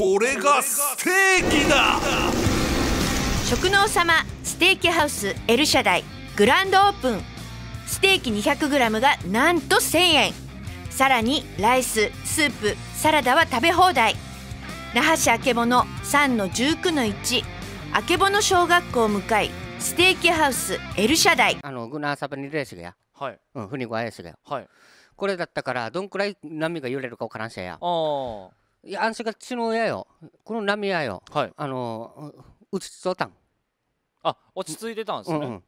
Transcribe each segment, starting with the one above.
これがステーキだ食能様ステーキハウスエルシャダイグランドオープンステーキ 200g がなんと1000円さらにライススープサラダは食べ放題那覇市あけぼの3の19の1あけぼの小学校向かいステーキハウスエルシャダイあのグナーサにレースがやはいうんフニゴアレスがやはいこれだったからどんくらい波が揺れるかわからんしやああいや、あんしが血の親よ。この波やよ。はい。あの、うちつとたん。あ、落ち着いてたんですね。うんうん、へ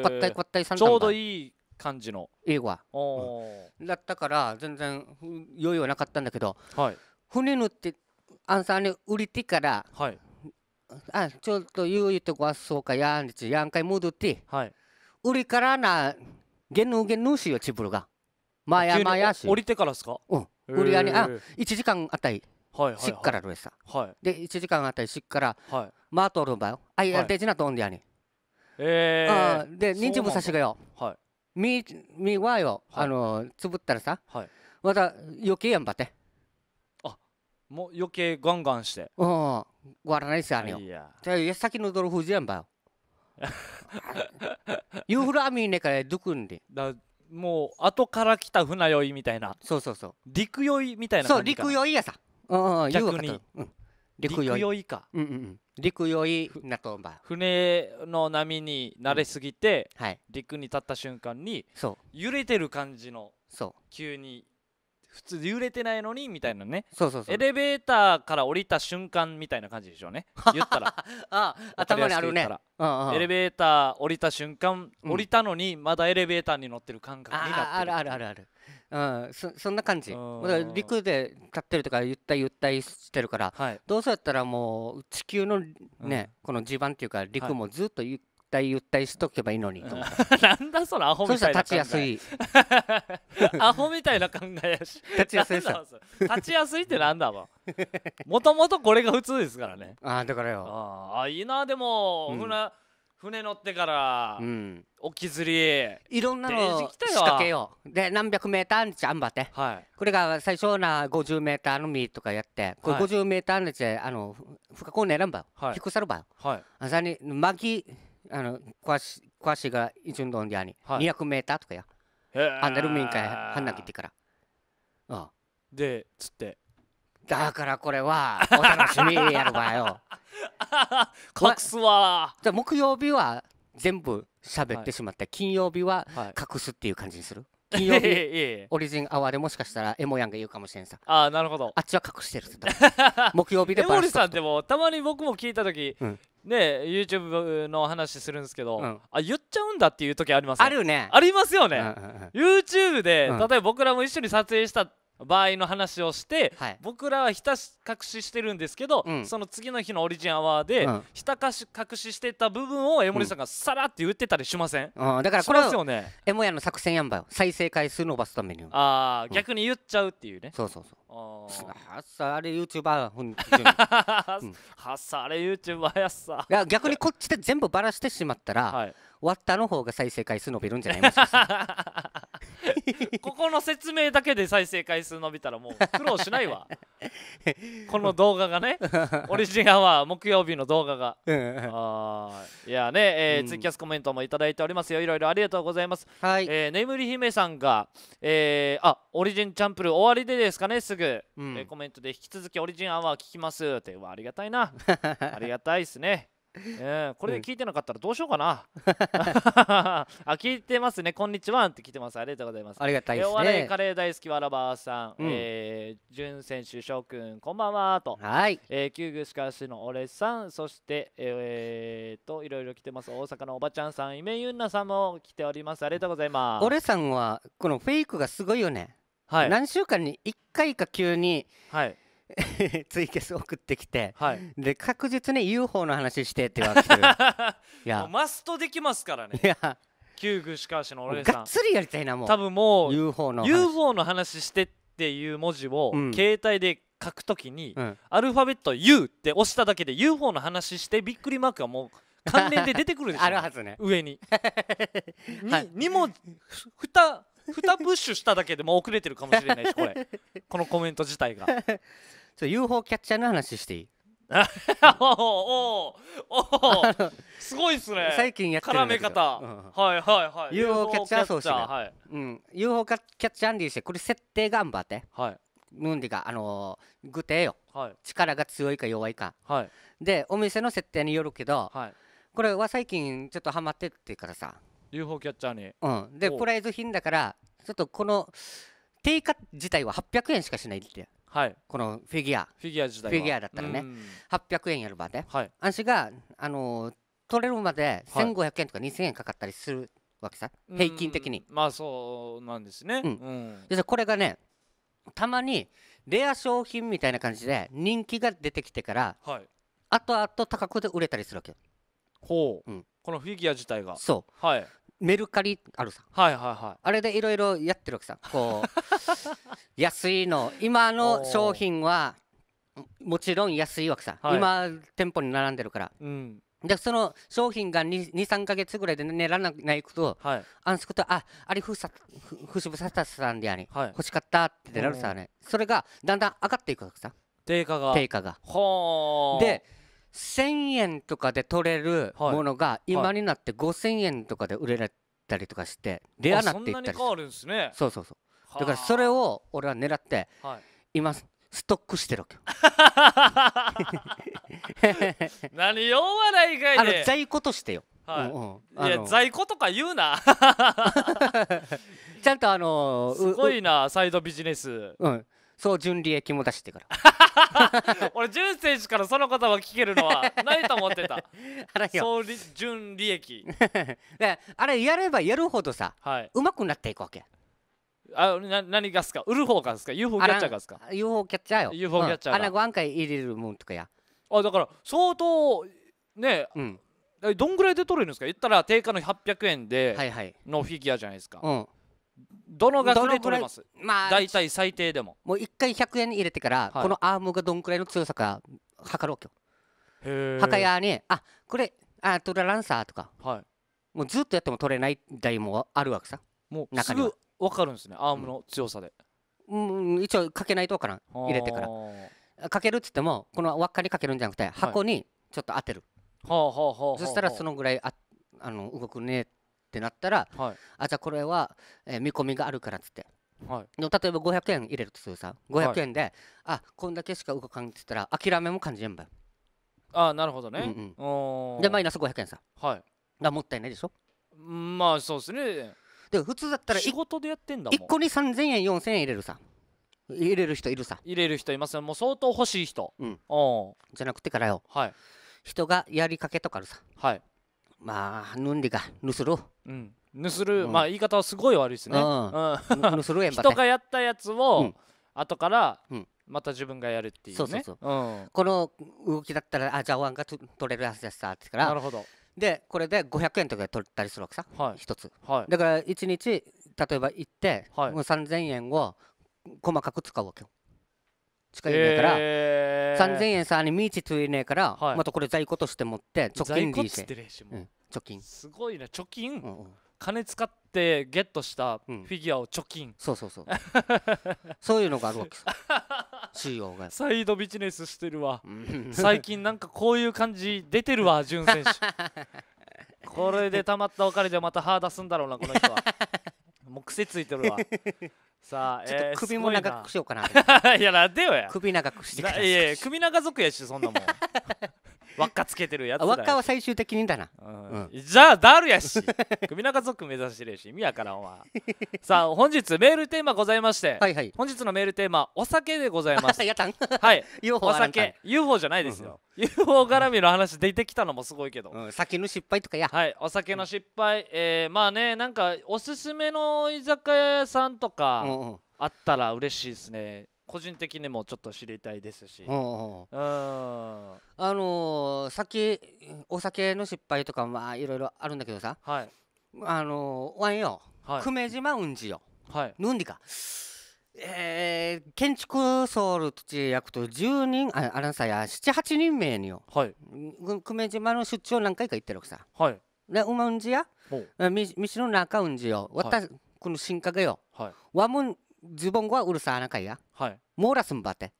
え。ぱったりぱったりさんちょうどいい感じの。英語は。うん、だったから、全然余裕はなかったんだけど、はい。船乗って、あんさんに売りてから、はい。あ、ちょっと言う言ってごわそうか、やんち、やんかい戻って、はい。売りからな、げんのげんのしよ、ちぶるが。まあやまやし。降りてからですかうん。売り上げあ1時間あたりしっからるでさ、はい、で1時間あたりしっから、はい、マートルンばよあいや大事なとんでやに、えー、あで人参ぶさしがよ、はい、みみはよ、あのつぶったらさ、はい、また余計やんばてあもう余計ガンガンしてうん終わらないっすよあれよじゃあ先のドルフジやんばよユーフラミーねからどくんでだもう後から来た船酔いみたいなそうそうそう陸酔いみたいなそう陸酔いやさうん逆に、うん、陸酔いか、うんうん、陸酔いなとば船の波に慣れすぎて、うんはい、陸に立った瞬間にそう揺れてる感じのそう急に普通揺れてないのにみたいなねそうそうそうエレベーターから降りた瞬間みたいな感じでしょうね 言ったら ああ頭にあるねエレベーター降りた瞬間、うん、降りたのにまだエレベーターに乗ってる感覚になってるあるあるあるあるうん、そそんな感じ陸で立ってるとかゆったりゆったりしてるから、はい、どうせやったらもう地球のね、うん、この地盤っていうか陸もずっとゆっ対言ったりしとけばいいのにと なんだそのアホみたいな考えそし立ちやすい アホみたいな考えやし立ちやすい立ちやすいってなんだもんもともとこれが普通ですからねああだからよああいいなでも、うん、船船乗ってから、うん、沖釣りいろんなの仕掛けようで何百メーターにちあんばって、はい、これが最初な50メーターのみとかやってこれ50メーターにちあの深く狙うば、はい、低さるば、はい、あさに巻きあの詳し詳しいが一運でやに、二百200メーターとかや。あんなルミンかい、はんなきってから。ああで、つって。だからこれはお楽しみやるわよ。隠すわ。じゃ木曜日は全部喋ってしまって、金曜日は隠すっていう感じにする。金曜日オリジンアワーでもしかしたらエモヤンが言うかもしれんさああなるほどあっちは隠してるって 木曜日でバラ森さんでもたまに僕も聞いた時、うん、ね YouTube の話するんですけど、うん、あ言っちゃうんだっていう時ありますあるねありますよね、うんうんうん、YouTube で、うん、例えば僕らも一緒に撮影した場合の話をして、はい、僕らはひた隠ししてるんですけど、うん、その次の日のオリジンアワーで、うん、ひたかし隠ししてた部分を江森さんがさらって言ってたりしません、うん、だからこれはね、エモの作戦やんばよ再生回数伸ばすためにああ、逆に言っちゃうっていうねそうそうそうあさあれ YouTuber ほん さあれ YouTuber やさいや逆にこっちで全部ばらしてしまったら、はいわったの方が再生回数伸びるんじゃないかここの説明だけで再生回数伸びたらもう苦労しないわ この動画がねオリジナルは木曜日の動画があいやね、えー、ツイキャスコメントも頂いておりますよいろいろありがとうございますはい、えー、眠り姫さんが、えー、あオリジンチャンプル終わりでですかねすぐ、うん、えー、コメントで引き続きオリジンアワー聞きますってありがたいな ありがたいですねえー、これで聞いてなかったらどうしようかな。あ聞いてますね、こんにちはって聞いてます。ありがとうございます。ありがたいですね。お笑カレー大好きわらばーさん、うん、えー、純選手、翔くん、こんばんはと。はい。えー、旧具しかしの俺さん、そして、えー、と、いろいろ来てます。大阪のおばちゃんさん、イメユンナさんも来ております。ありがとうございます。俺さんは、このフェイクがすごいよね。はい。何週間に1回か急に、はい。ツイキャス送ってきて、はい、で確実に UFO の話してって言われてるいやマストできますからねいや旧具鹿氏のお姉さんがっつりやりたいなもう多分もう UFO の UFO の話してっていう文字を、うん、携帯で書くときに、うん、アルファベット U って押しただけで UFO の話してびっくりマークがもう関連で出てくるでしょ あるはずね上に に,、はい、にふた2プッシュしただけでも遅れてるかもしれないしこれこのコメント自体がちょ UFO キャッチャーの話していいおおおすごいっすね最近やってる絡め方、うん、はいはいはい UFO キャッチャーそうしね、はいうん、UFO キャッチャーアンディしてこれ設定頑張ってはいムンディがあのー、具体よ、はい、力が強いか弱いか、はい、でお店の設定によるけど、はい、これは最近ちょっとハマってってからさ UFO キャッチャーにうんでプライズ品だからちょっとこの定価自体は800円しかしないってはい、このフィギュアフィギュア時代フィギュアだったらね、うん、800円やる場で、はい、あが、あのー、取れるまで1500円とか2000円かかったりするわけさ、はい、平均的にまあそうなんですね、うんうん、これがねたまにレア商品みたいな感じで人気が出てきてから、はい、後々高くで売れたりするわけよほう、うん、このフィギュア自体がそう、はい、メルカリあるさはいはいはいあれでいろいろやってるわけさこう 安いの今の商品はもちろん安いわけさ、はい今店舗に並んでるからうんでその商品が23か月ぐらいで寝らなないくとはいあんすことああれふさふふしぶさたさんでやに、はい欲しかったってなるさねそれがだんだん上がっていくわけさ定価が定価がほーで1000円とかで取れるものが今になって5000円とかで売れれたりとかしてレアなっていったりそるんですねそうそうそうだからそれを俺は狙って今ストックしてるわけよ 何よ笑いがいで在庫としてよはい、いや在庫とか言うな ちゃんとあのー、すごいなサイドビジネス、うん、そう純利益も出してから 俺純選手からその言葉聞けるのは ないと思ってたそう純利益 あれやればやるほどさ、はい、うまくなっていくわけあな何がすか売る方がすか UFO キャッチャーがすか UFO キャッチャーよ UFO キャッチャー、うん、穴子案回入れるもんとかやあだから相当ね、うん、どんぐらいで取れるんですか言ったら定価の800円でのフィギュアじゃないですか、はいはいうんどの額で取れますまあ大体最低でももう1回100円入れてから、はい、このアームがどんくらいの強さか測ろう今日墓屋にあこれあトラランサーとか、はい、もうずっとやっても取れない台もあるわけさもう中すぐ分かるんですねアームの強さで、うん、うん、一応かけないと分からん入れてからかけるっつってもこの輪っかにかけるんじゃなくて箱にちょっと当てる、はい、あはあはあそしたらそのぐらいああの動くねっってなったら、はい、あじゃあこれは、えー、見込みがあるからっつって。はい、例えば500円入れるとするさ500円で、はい、あこんだけしか動かんっつったら諦めも感じやんばよあなるほどね、うんうん、でマイナス500円さはいだもったいないでしょまあそうですねで普通だったら仕事でやってんだもん1個に3000円4000円入れるさ入れる人いるさ入れる人いますよもう相当欲しい人うんじゃなくてからよはい人がやりかけとかあるさはいまあぬんりがぬするうんぬる、まあ言い方はすごい悪いですね、ううんん、るえんば人てがやったやつを後からまた自分がやるっていうそうそううこの動きだったらあじゃあワンが取れるはずださってからなるほどでこれで500円とか取ったりするわけさはい一つはいだから1日例えば行って、はい3000円を細かく使うわけよ使えねえから、えー、3000円さに見ちついねえから、はい、またこれ在庫として持って貯金リーセ貯金すごいな貯金、うんうん、金使ってゲットしたフィギュアを貯金、うん、そうそうそう そういうのがあるわけですがサイドビジネスしてるわ 最近なんかこういう感じ出てるわ潤選手 これでたまったお金でまた歯出すんだろうなこの人はもう癖ついてるわ さあ、ちょっと首も長くしようかな。え いや、なんでよや。首長くしてください。いやいや、首長族やし、そんなもん。輪っかつけてるやつだよ輪っかは最終的にだな、うんうん、じゃあダルやし 首長族目指してるし意味わからんわさあ本日メールテーマございまして、はいはい、本日のメールテーマお酒でございます やたんはい UFO お酒 UFO じゃないですよ、うん、UFO 絡みの話出てきたのもすごいけど、うん、酒の失敗とかやはいお酒の失敗、うん、えー、まあねなんかおすすめの居酒屋さんとか、あったら嬉しいですね個人的にもちょっと知りたいですし、うん、あのー、さっきお酒の失敗とかまあいろいろあるんだけどさ、はい、あのー、ワインよ、はい、久米島うんじよ、はい、ぬんでかえー、建築ソウル土地役と10人ああらさや78人名によ、はい、久米島の出張何回か行ってるわけさ、はい、で馬うんじや道の中うんじよ、はい、この進化がよ、はい、和文ズボンはうるさあなかいや、はい、モーラスンバテ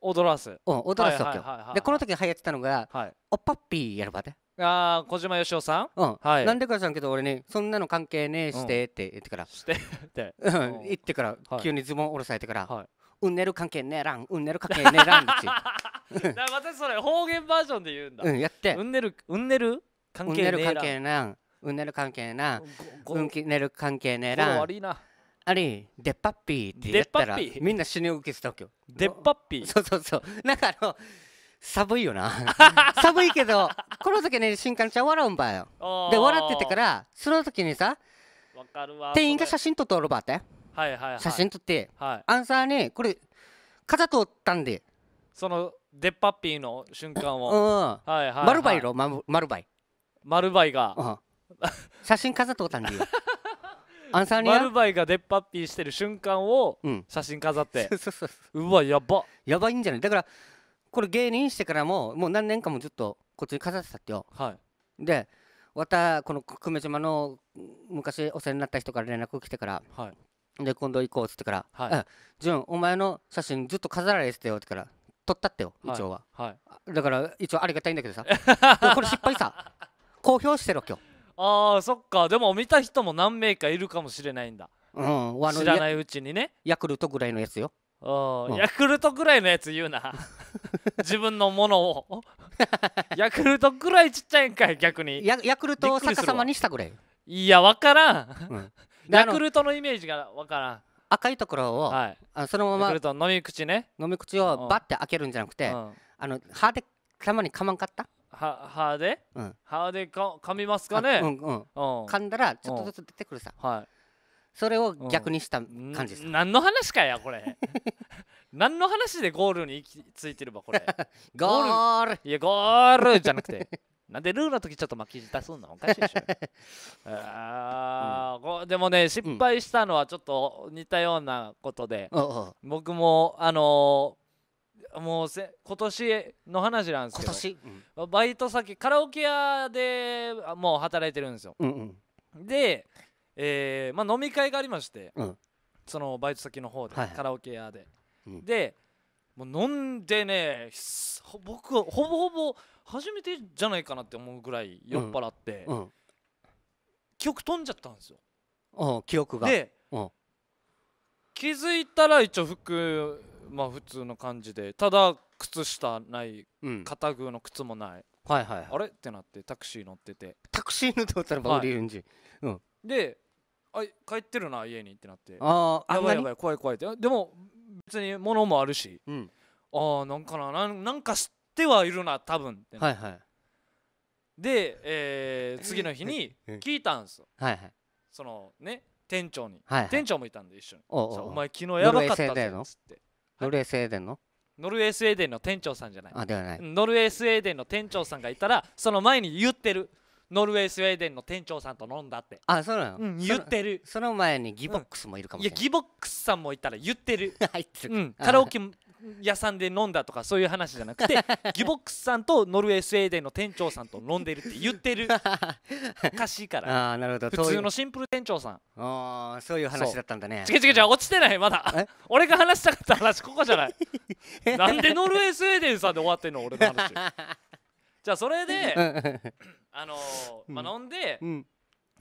踊らすうん踊らすわけよでこの時流行ってたのが、はい、おっぱっぴーやるばてああ小島よしおさんうん、はい、なんでかじゃんけど俺に、ね、そんなの関係ねえしてって言ってから、うん、してって言ってから、はい、急にズボン下ろされてから、はい、うんねる関係ねえらんうんねる関係ねえらんっ てまたそれ方言バージョンで言うんだうんやってうんねるうんねる関係ねえらんうんねる関係ねえらんうんねる関係ねえらんる関係ねえらん悪いなあれデッパッピーって言ったらみんな死に受けてたわけよデッパッピーそうそうそうなんかあの寒いよな 寒いけどこの時ね新幹ちゃ笑うんばよで笑っててからその時にさ店員が写真撮っおるばって、はいはい、写真撮って、はい、アンサーねこれ肩通ったんでそのデッパッピーの瞬間を、うん、はいはい、はい、丸バイろルバイ丸バイが、うん、写真飾っとったんで アンサーニアマルバイが出っ張っぴーしてる瞬間を写真飾って、うん、そうそうそううわやばやばいんじゃないだからこれ芸人してからももう何年かもずっとこっちに飾ってたってよ、はい、でまたこの久米島の昔お世話になった人から連絡来てから、はい、で今度行こうっつってから「はい、潤お前の写真ずっと飾られてたよ」ってから撮ったってよ、一応は、はい、だから一応ありがたいんだけどさ これ失敗さ公表してろ今日。ああそっかでも見た人も何名かいるかもしれないんだ、うん、知らないうちにねヤクルトぐらいのやつようん、ヤクルトぐらいのやつ言うな 自分のものを ヤクルトぐらいちっちゃいんかい逆にヤクルトを逆さまにしたぐらいいや分からん、うん、ヤクルトのイメージが分からん赤いところを、はい、あそのままヤクルト飲み口ね飲み口をバッて開けるんじゃなくて、うん、あの歯でたまにかまんかったは歯で、歯でか噛みますかね、ん噛んだらちょっとずつ出てくるさ、はいそれを逆にした感じです、何の話かやこれ 何の話でゴールに行きついてればこれ ゴールいやゴールじゃなくて なんでルーの時ちょっと巻き舌すんのおかしいでしょあ、でもね失敗したのはちょっと似たようなことで、僕もあのもうせ今年の話なんですけど今年、バイト先カラオケ屋でもう働いてるんですよ、うんうん、で、えーまあ、飲み会がありまして、うん、そのバイト先の方で、はいカラオケ屋で、うん、でもう飲んでね僕はほぼほぼ初めてじゃないかなって思うぐらい酔っ払って、うんうん、記憶飛んじゃったんですよ。記憶がで、気づいたら一応服まあ普通の感じでただ靴下ないう肩具の靴もない、はいはいはいあれってなってタクシー乗っててタクシーのとったらバウリーンジで「あ帰ってるな家に」ってなってああやばいやばい怖い怖いってでも別に物もあるしうんああなんかななんなんか知ってはいるな多分ってはいはいで、えー次の日に聞いたんですよはいはいそのね店長に、はいはい店長もいたんで一緒におおうおうお前昨日やばかったぜ」っつってノルウェースウェーデンのノルウェースウェーデンの店長さんじゃないあではないノルウェースウェーデンの店長さんがいたらその前に言ってるノルウェースウェーデンの店長さんと飲んだってあそうなの、うん、言ってるその前にギボックスもいるかもしれない、うん、いやギボックスさんもいたら言ってる入ってる、うん、カラオケ屋さんで飲んだとかそういう話じゃなくてギボックスさんとノルウェースウェーデンの店長さんと飲んでるって言ってるおかしいから あなるほど普通のシンプル店長さんああそういう話だったんだね違う違う違う落ちてないまだ俺が話したかった話ここじゃない なんでノルウェースウェーデンさんで終わってんの俺の話じゃあそれであのー、まあ、飲んで、うん、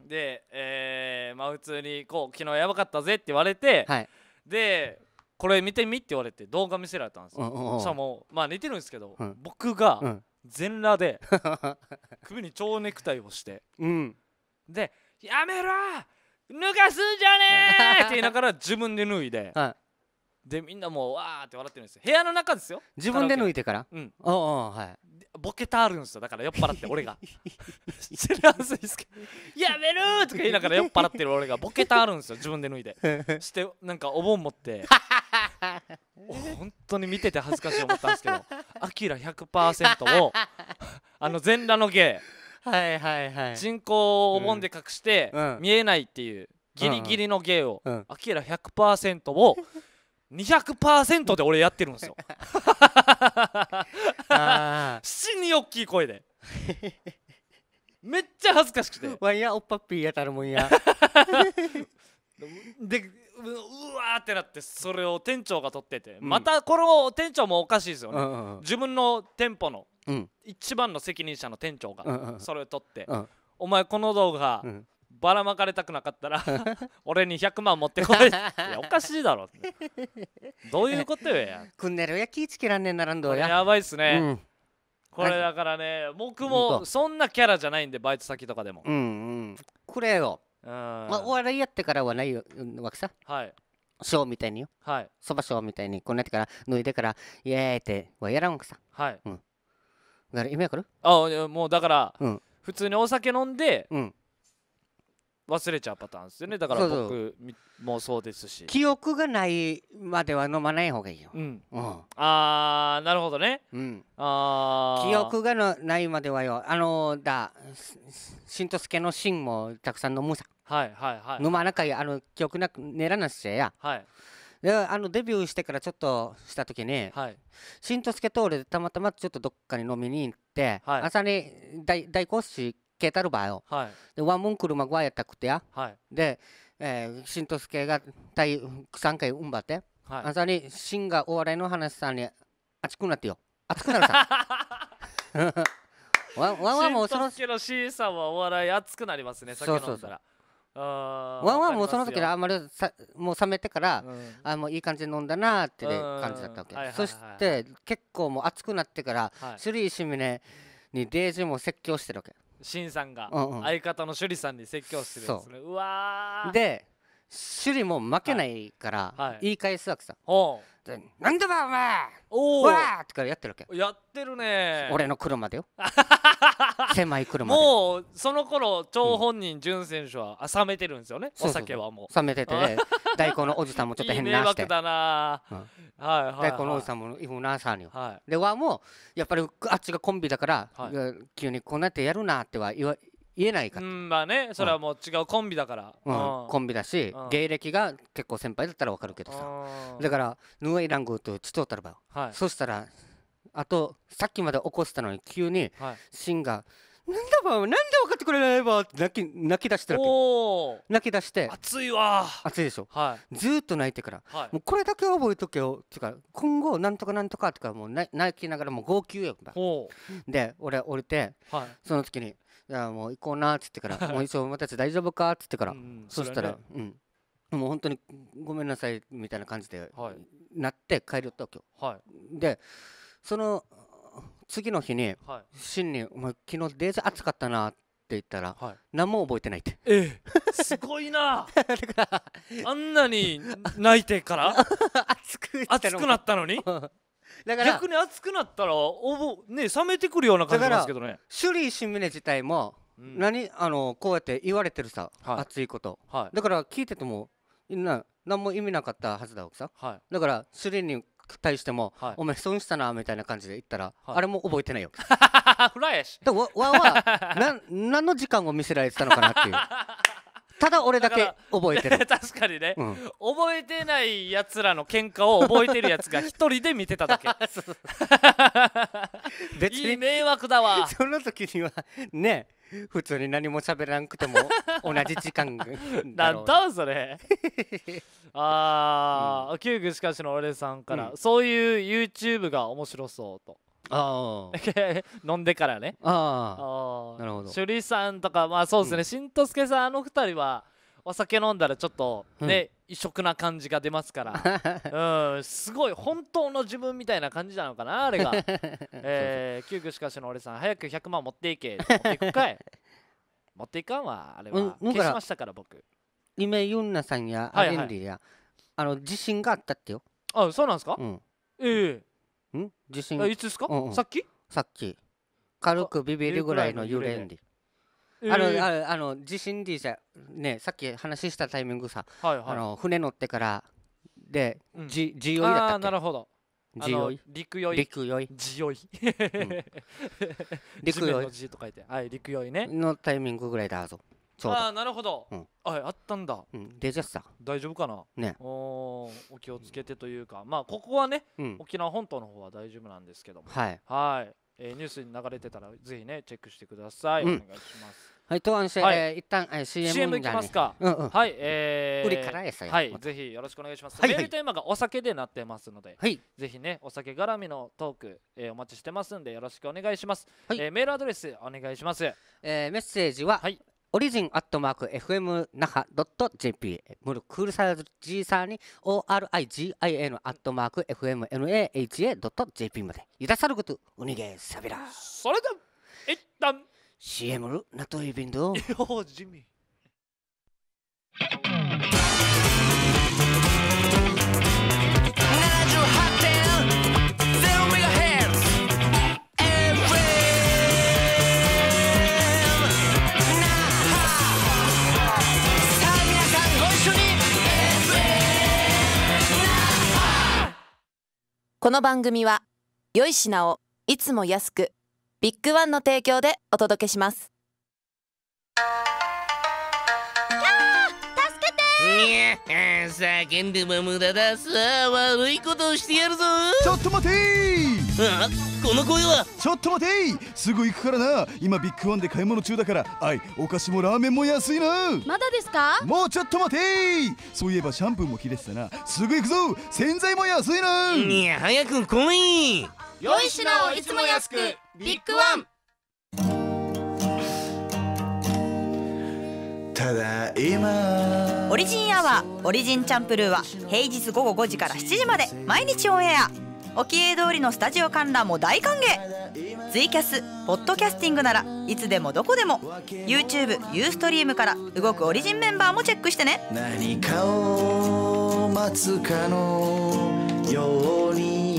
で、えー、まあ普通にこう昨日やばかったぜって言われて、はい、でこれ見てみって言われて動画見せられたんですよしかもまあ似てるんですけど、うん、僕が全裸で 首に蝶ネクタイをして、うん、で「やめろ脱がすんじゃねえ!」って言いながら自分で脱いで、はい、でみんなもうわーって笑ってるんですよ部屋の中ですよ自分で脱いでからうんおおはいボケたあるんですよだから酔っ払って 俺が知らんですけど「やめろ!」とか言いながら酔っ払ってる俺がボケたあるんですよ自分で脱いで してなんかお盆持って本当に見てて恥ずかしい思ったんですけど「アキラ100%」を あの全裸の芸はいはいはい人口をお盆で隠して見えないっていうギリギリの芸を「アキラ100%」を200%で俺やってるんですよ。死に大きい声で。めっちゃ恥ずかしくて。ワイヤーおっぱっぴーやたるもんや。でうわってなってそれを店長が取ってて、うんまたこれ店長もおかしいですよね、うんうんうん自分の店舗のうん一番の責任者の店長がそれを取って、うんお前この動画、うんばらまかれたくなかったら 俺に100万持ってこい いやおかしいだろどういうことやくんねるや気ぃつけらんねんならんどうややばいっすね、うんこれだからね僕もそんなキャラじゃないんでバイト先とかでもうんうんくれよまあ、お笑いやってからはないわけさ。はい。ショーみたいによ。はい。そばショーみたいに、こうなってから、脱いでから、イエーってはやらんわけさ。はい。うん。だから、意味かるああ、もうだから、うん、普通にお酒飲んで、うん、忘れちゃうパターンですよねだから僕もそうですし記憶がないまでは飲まない方がいいよ、うんうん、あなるほどね、うん、あ記憶がのないまではよあのー、だしんとすけの芯もたくさん飲むさはいはいはい飲まなかあの記憶なく寝らなしやはいであのデビューしてからちょっとした時に、はい、しんとすけと俺たまたまちょっとどっかに飲みに行って、はい、朝に大大講師けたるばよ、はい、でワンモンクルマグやったくてや、はい、で、えー、新んとが第3回うんばって、はい、あさにしんがお笑いの話さんに熱くなってよ熱くなるさわわはもうその時の C さんはお笑い熱くなりますね酒飲んだらそうそうそうワンワンもその時あんまりさもう冷めてから、うん、あもういい感じで飲んだなって感じだったわけ、はいはいはい、そして結構もう暑くなってから、はい、シュリーシミネにデージも説教してるわけしんさんが相方の趣里さんに説教するんですうわで趣里も負けないから言い返すわけさ、はいでなんだばお前おわーてからやってるわけやってるね俺の車だよ 狭い車もうその頃張本人純選手は、う冷めてるんですよねお酒はもう冷めてて、ね、大根のおじさんもちょっと変なしていいだな、うんはいはいはい、大根のおじさんも今なさんよ、はい、でわもうやっぱりあっちがコンビだから、はい、急にこうなってやるなっては言わ言えないかうんまあねそれはもう違うコンビだから、うんコンビだし、芸歴が結構先輩だったらわかるけどさ、だからヌエイラングとちとったらば、はい、そしたらあとさっきまで起こしたのに急に、はい、シンが「なんだばなんで分かってくれないば」って泣き泣き出してるわけ泣き出して熱いわ熱いでしょ、はい、ずっと泣いてから、はい、もうこれだけ覚えとけよっていうか今後なんとかなんとかとかもう泣きながらもう号泣よで俺降りて、はい、その時に「ゃあもう行こうなっつってから「もう一応お前たち大丈夫か?」っつってから、うんうん、そしたら、ね、うんもう本当にごめんなさいみたいな感じで、はい、なって帰るったわけよ、はい、でその次の日に、はい、真に「お前昨日デージ暑かったな」って言ったら、はい、何も覚えてないって、ええ、すごいな あんなに泣いてから 暑く暑くなったのにだから逆に熱くなったらおぼ、ね、冷めてくるような感じですけどねー・里新ネ自体も、うん、何あのこうやって言われてるさ、はい、熱いこと、はい、だから聞いててもな何も意味なかったはずだ奥さん、はい、だからリ里に対しても、はい、お前損したなみたいな感じで言ったら、はい、あれも覚えてないよ。フライやし。わわはな何の時間を見せられてたのかなっていう。ただ俺だけ覚えてる 確かにね、うん、覚えてないやつらの喧嘩を覚えてるやつが一人で見てただけ 別にいい迷惑だわその時にはね普通に何も喋らなくても同じ時間だなんだそれああ、うん、しかしの俺さんから、うん、そういう YouTube が面白そうとあ 飲んでからねああなるほど趣里さんとかまあそうですね、し、んとすけさんあの二人はお酒飲んだらちょっとね、うん、異色な感じが出ますから うんすごい本当の自分みたいな感じなのかなあれが えー、急遽しかしの俺さん早く100万持っていけ持っていくかい持っていかんわあれは、うん、消しましたから僕夢ユンナさんやアレンディや、はいはい、あの自信があったってよあそうなんですか、うん、ええーん地震あいつですか、うんうん、さっきさっき軽くビビるぐらいの揺れんで、えー、あのあのあの地震でじゃねさっき話したタイミングさ、はいはい、あの船乗ってからで、うん、じ地酔いだったっけなるほど地酔い陸酔い陸酔い地酔い、うん、陸酔いの字と書いてはい陸酔いねのタイミングぐらいだぞああなるほど、うん、ああったんだ、うん、出ちゃった大丈夫かなねおお気をつけてというか、まあここはね、うん、沖縄本島の方は大丈夫なんですけどもはいはいえー、ニュースに流れてたらぜひねチェックしてください、お願いしますはいとはんせ、はい、えー、一旦、えー、CM, CM いきますか、うんうん、はいえー、売りからやさはい、ぜひよろしくお願いします、はいはい、メールテーマがお酒でなってますので、はい、ぜひねお酒絡みのトーク、えー、お待ちしてますんでよろしくお願いします、はい、えー、メールアドレスお願いします、えー、メッセージは、はいオリジンアットマーク FM 那覇 .jp ムルクールサイズ G さんに origin アットマーク FMNAHA.jp までいださることおにげさびらそれでは一旦 CM ルナトリビンドよーじ味。この番組は良い品をいつも安くビッグワンの提供でお届けしますいや叫んでも無駄ださあ悪いことをしてやるぞちょっと待てあこの声はちょっと待てすぐ行くからな今ビッグワンで買い物中だからあいお菓子もラーメンも安いなまだですかもうちょっと待てそういえばシャンプーも切れてたなすぐ行くぞ洗剤も安いないや早く来いよい品をいつも安くビッグワンただ今オリジンアワーオリジンチャンプルーは平日午後5時から7時まで毎日オンエア沖江通りのスタジオ観覧も大歓迎ツイキャスポッドキャスティングならいつでもどこでも YouTube ユーストリームから動くオリジンメンバーもチェックしてね何かを待つかのように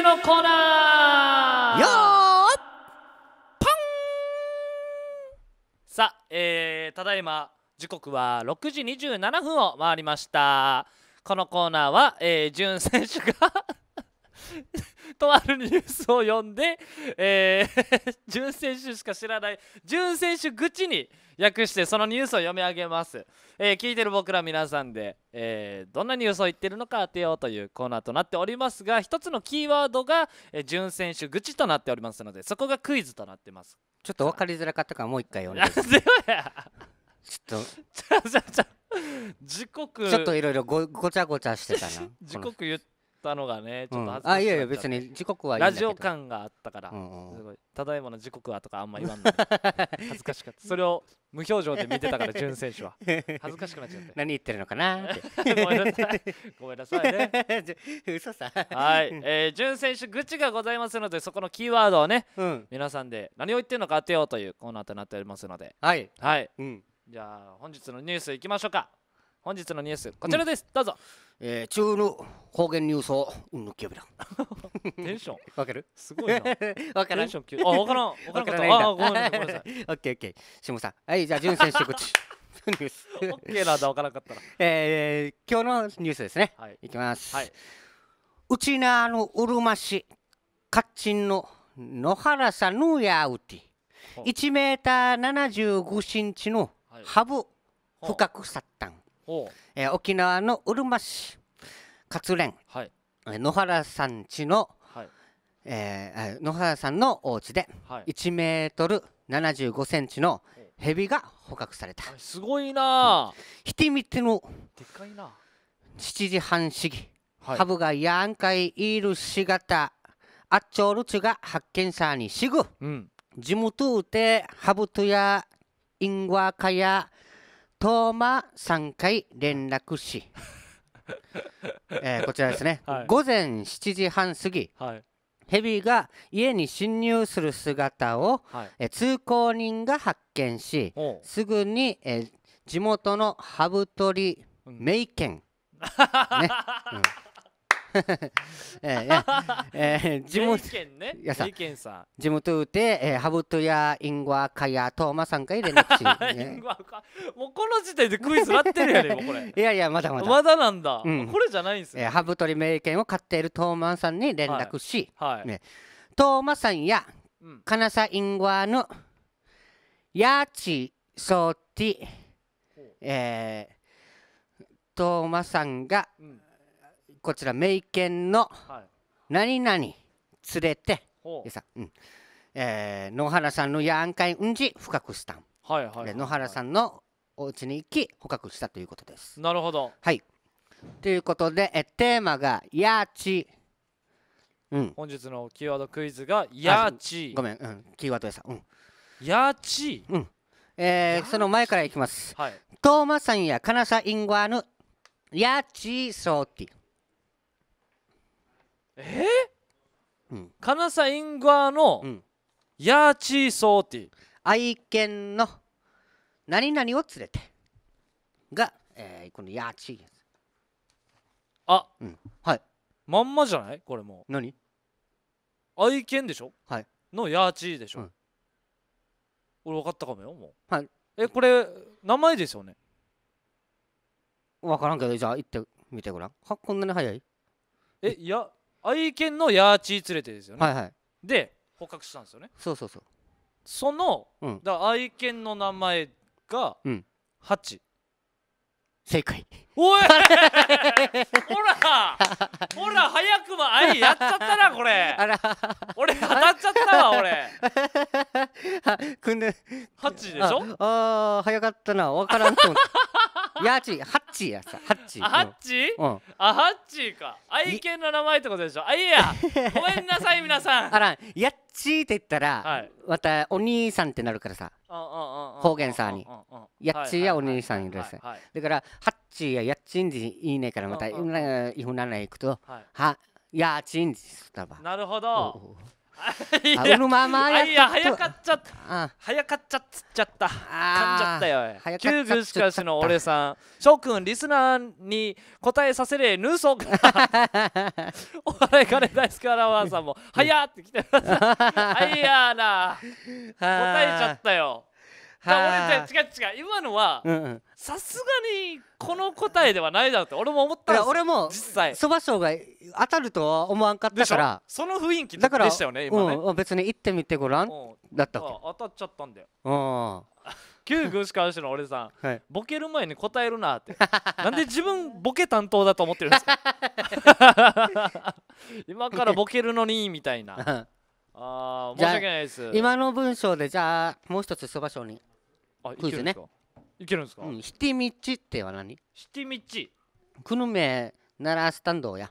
スのコーナーよーパンさあ、えー、ただいま時刻は6時27分を回りましたこのコーナーは、えー、ジ選手がとあるニュースを読んで、えー、準 選手しか知らない準選手愚痴に訳してそのニュースを読み上げます、えー、聞いてる僕ら皆さんで、えー、どんなニュースを言ってるのか当てようというコーナーとなっておりますが一つのキーワードが、えー、準選手愚痴となっておりますのでそこがクイズとなってますちょっと分かりづらかったからもう一回読んで ちょっと時刻ちょっといろいろごちゃごちゃしてたな 時刻言ってったのがねちょっと恥ずかしうん、あいやいや別に時刻はいいラジオ感があったから、うんうん、すごいただいまの時刻はとかあんま言わんない 恥ずかしかったそれを無表情で見てたから潤 選手は恥ずかしくなっちゃって何言ってるのかなってごめんなさいごめんなさいね 嘘さはい潤、えー、選手愚痴がございますのでそこのキーワードをね、うん、皆さんで何を言ってるのか当てようというコーナーとなっておりますのではい、はいうん、じゃあ本日のニュースいきましょうか本日のニュースこちらです、うん、どうぞ、えー、中の方言ニュースを抜び テンションわかるすごいな わからんテンションあわからん わからんかったあごめんごめんなさいオッケーオッケーしもさんはいじゃあ純選手こニュオッケーなんだわからんかったらえー、今日のニュースですね、はい、行きますはいうちなのうるま市かッちんの野原さんやうて1メーター75センチのハブ深くさったんえー、沖縄のうるま市勝連、はい、野原さんちの、はい、えー、野原さんのお家で1メートル75センチの蛇が捕獲された、はい、すごいな、ひてみてのでかいな7時半過ぎ、はい、ハブがやんかいいる姿あっちょるちが発見者にしぐ、うん、地元でハブとやインワカやトーマ3回連絡し えー、こちらですね、はい、午前7時半過ぎ、はい、ヘビが家に侵入する姿を、はい、え通行人が発見しすぐに、え地元のハブ取り、うん、名犬、ね、うんえー、えー、地元ねやさ地元で、えハブトやインゴアカやトーマさんから連絡し、もうこの時点でクイズなってるやね これいやいやまだまだまだなんだ、これじゃないんですね。ハブトリ名犬を飼っているトーマさんに連絡し、トーマさんや、カナサインゴアのヤチソティえトーマさんが、こちら名犬の何々連れて、でさ、うんえー、野原さんのやんかいうんじ捕獲したん、はいはい、はい、野原さんのお家に行き捕獲したということです。なるほど。はい。ということでえテーマがヤーチ。うん。本日のキーワードクイズがヤーチ。ごめん、うん、キーワードでした。うん。ヤーチ。うん。えー、その前からいきます。はい。トーマさんやカナサインゴアヌヤーチーソーティ。えー、うん、カナサインガーの、うん、ヤーチーソーティ愛犬の何々を連れてが、えー、このヤーチーあ、うん、はいまんまじゃないこれも何愛犬でしょはいのヤーチーでしょ、うん、俺分かったかもよもうはいえこれ名前ですよね分からんけどじゃあ行ってみてごらんはこんなに早いえいや愛犬のヤーチー連れてですよね、はいはい、で捕獲したんですよねそうそうそうその、うん、だ愛犬の名前が、うん、ハチ正解おい ほらほら早くも愛やっちゃったなこれ俺当たっちゃったわ俺 はくんでハチでしょああ早かったな分からんと思って やちハッチーやさハッチーあハッチー、うん、あハッチーか愛犬の名前ってことでしょあいやごめんなさい皆さんあらやっちーって言ったら、はい、またお兄さんってなるからさ方言さんにやっちーやお兄さんいるさだからハッチーややっちんでいいねからまたいふならいくとはやちんですたばなるほど あうぬままやいや早かっちゃった早かっちゃっちゃった噛んじゃったよ九しかしの俺さん翔くんリスナーに答えさせれか お笑い金大好きアラワーさんも早っててますや な答えちゃったよ俺違う違う今のはさすがにこの答えではないだろうって俺も思ったんです俺も実際そば賞が当たるとは思わんかったからその雰囲気でしたよね今ね、うん、別に行ってみてごらんだった当たっちゃったんだようん 旧軍師監視の俺さん、はい、ボケる前に答えるなってなんで自分ボケ担当だと思ってるんですか 今からボケるのにみたいなああ申し訳ないです今の文章でじゃあもう一つそば賞にあ、いけるんですか。いけるんですか。うん、ひてみちっては何。ひてみち。くぬめ、ならスタンドや。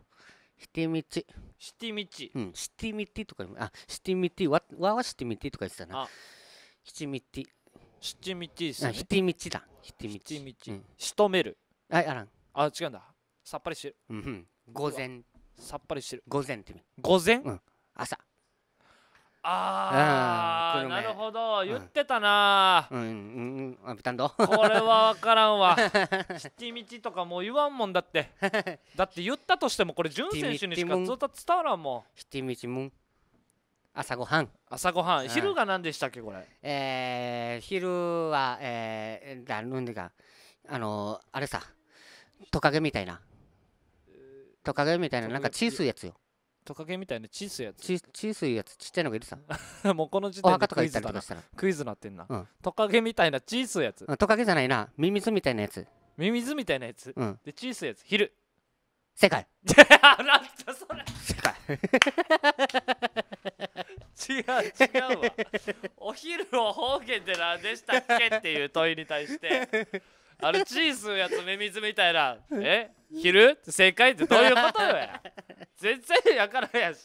ひてみち。ひてみちうん、シティミとか、あ、ひてみち」わ、はシティとか言ってたな。ひティミティ。ですね。だ。シティミしとめる。あ、あらん。あ、違うんだ。さっぱりしてる。うん、ん。午前。さっぱりしてる。午前って。午前。うん。朝。ああ、なるほど言ってたな、うん、うんうん豚これは分からんわ 七道とかもう言わんもんだって だって言ったとしてもこれ潤選手にしかずっと伝わらんもん七道も朝ごはん朝ごはん昼が何でしたっけこれええ、昼はええ、だなんでかあのあれさトカゲみたいなトカゲみたいななんか小さいやつよトカゲみたいな小さいやつ。ち小さいやつ、ちっちゃいのがいるさ。もうこの時点でクイズだな。クイズなってんな、うん。トカゲみたいな小さいやつ、うん。トカゲじゃないな。ミミズみたいなやつ。ミミズみたいなやつ。うん、で、小さいやつ、昼。世界。それ。違う違うわ。お昼を方言って何でしたっけっていう問いに対して。あれチーすやつめみずみたいなえ昼正解ってどういうことよや全然やからやし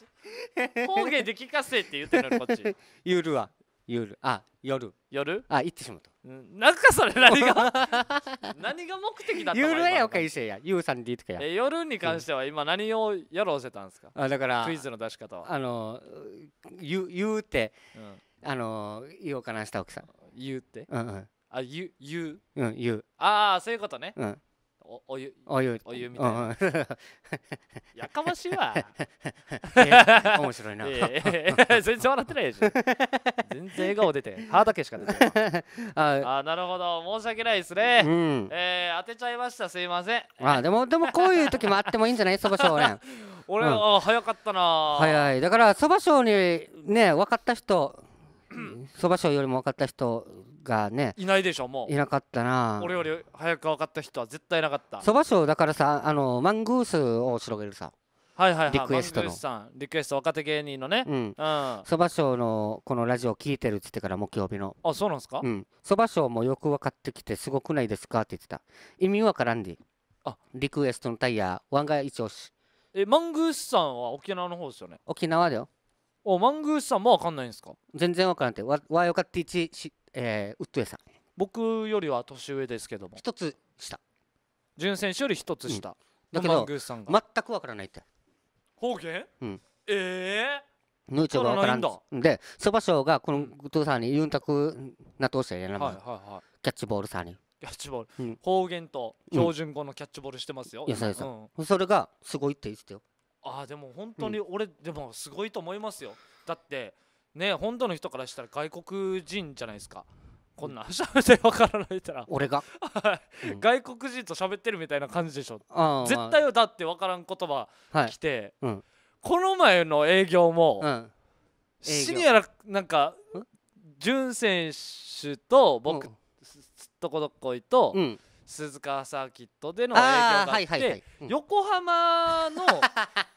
方言で聞かせって言ってるのこっち 夜は夜あ夜夜あ行ってしまったなんかそれ何が 何が目的だったの夜やおかいせやさんでいいとかやえ夜に関しては今何をやろうせたんですか、あだからクイズの出し方はあの言う言うて、うん、あの言おうかなした奥さん言うて、うんうんあゆゆうんゆああそういうことね、うん、おお湯お湯お湯みたいな、やかましいわ面白いな、全然笑ってないでしょ全然笑顔出て歯だけしか出て ああなるほど申し訳ないですね、え当てちゃいましたすいませんあでもでもこういう時もあってもいいんじゃないそば少年俺、うん、あ早かったな早いだからそばうにね分かった人 そばうよりも分かった人がねいないでしょもういなかったな俺より早く分かった人は絶対いなかったそば賞だからさあのマングースを広げるさはいはいはい、リクエストのリクエスト若手芸人のねそば賞のこのラジオ聞いてるっつってから木曜日のあそうなんですかそば賞もよく分かってきてすごくないですかって言ってた意味分からんであリクエストのタイヤワンガイ一押しえマングースさんは沖縄の方ですよね沖縄だよおマングースさんも分かんないんですか全然分からんてわわよかっていちしえー、ウッドエさん僕よりは年上ですけども一つ下潤選手より一つ下、だけど全くわからないって方言、うん、ええヌーチョが分からんんでそばしょうがこのグドさんにユンタクなとおしやな、はいはいはい、キャッチボールさんにキャッチボール、うん、方言と標準語のキャッチボールしてますよ、うん、そうん、それがすごいって言ってたよああでも本当に俺、でもすごいと思いますよだってね本土の人からしたら外国人じゃないですかこんなんべって分からないたら俺が外国人と喋ってるみたいな感じでしょ絶対歌だって分からん言葉はい来て、うんこの前の営業も、うん営業シニアななんか潤選手と僕、うんっとこどっこいと、うん鈴鹿サーキットでの営業があって横浜の